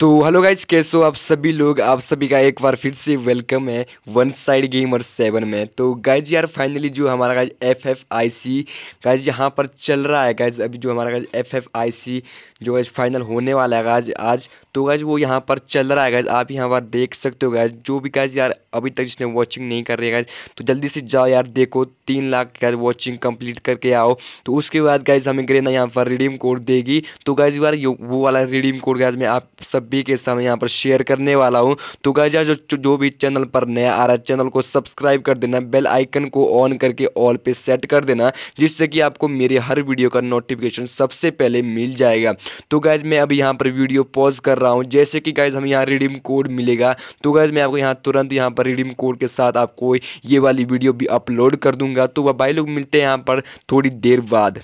तो hello guys कैसे हो आप सभी लोग आप सभी का एक बार फिर से वेलकम है वन साइड गेमर सेवन में तो गाइज यार फाइनली जो हमारा guys F F I C guys यहाँ पर चल रहा है गाइज अभी जो हमारा guys F F I C जो गाइज फाइनल होने वाला है गाइज आज तो गैज वो यहाँ पर चल रहा है गैज आप यहाँ पर देख सकते हो गैज जो भी गैज यार अभी तक जिसने वॉचिंग नहीं कर रही है तो जल्दी से जाओ यार देखो तीन लाख गैज वॉचिंग कंप्लीट करके आओ तो उसके बाद गैज हमें ग्रेना यहाँ पर रिडीम कोड देगी तो गैज यार वो वाला रिडीम कोड गैज मैं आप सभी के सामने यहाँ पर शेयर करने वाला हूँ तो गैज यार जो जो भी चैनल पर नया आ रहा है चैनल को सब्सक्राइब कर देना बेल आइकन को ऑन करके ऑल पे सेट कर देना जिससे कि आपको मेरे हर वीडियो का नोटिफिकेशन सबसे पहले मिल जाएगा तो गैज मैं अभी यहाँ पर वीडियो पॉज कर रहा हूँ जैसे कि गाइज हमें यहाँ रिडीम कोड मिलेगा तो गाइज मैं आपको यहाँ तुरंत यहाँ पर रिडीम कोड के साथ आपको ये वाली वीडियो भी अपलोड कर दूंगा तो भाई लोग मिलते हैं यहाँ पर थोड़ी देर बाद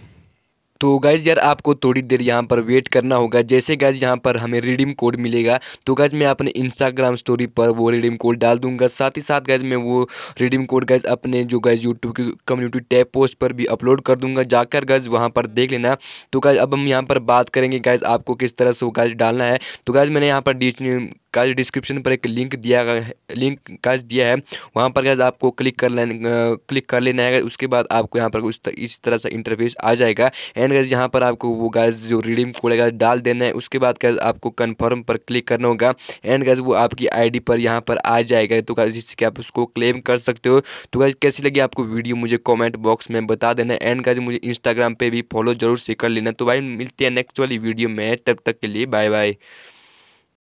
तो गाइज यार आपको थोड़ी देर यहाँ पर वेट करना होगा जैसे गाइज यहाँ पर हमें रिडीम कोड मिलेगा तो गाइज मैं अपने इंस्टाग्राम स्टोरी पर वो रिडीम कोड डाल दूंगा साथ ही साथ गाइज मैं वो रिडीम कोड गाइज अपने जो गाइज यूट्यूब की कम्युनिटी टैब पोस्ट पर भी अपलोड कर दूंगा जाकर गाइज वहाँ पर देख लेना तो गाइज अब हम यहाँ पर बात करेंगे गाइज आपको किस तरह से वो गाइज डालना है तो गाइज मैंने यहाँ पर डिजिटल का डिस्क्रिप्शन पर एक लिंक दिया है लिंक का दिया है वहाँ पर गैस आपको क्लिक कर लेना क्लिक कर लेना है उसके बाद आपको यहाँ पर उस इस तरह से इंटरफेस आ जाएगा एंड गैस यहाँ पर आपको वो गैस जो रिडीम कोड है डाल देना है उसके बाद गैस आपको कन्फर्म पर क्लिक करना होगा एंड गैस वो आपकी आई पर यहाँ पर आ जाएगा तो गैस जिससे आप उसको क्लेम कर सकते हो तो गैस कैसी लगी आपको वीडियो मुझे कॉमेंट बॉक्स में बता देना एंड गैस मुझे इंस्टाग्राम पर भी फॉलो जरूर से कर लेना तो भाई मिलते हैं नेक्स्ट वाली वीडियो में तब तक के लिए बाय बाय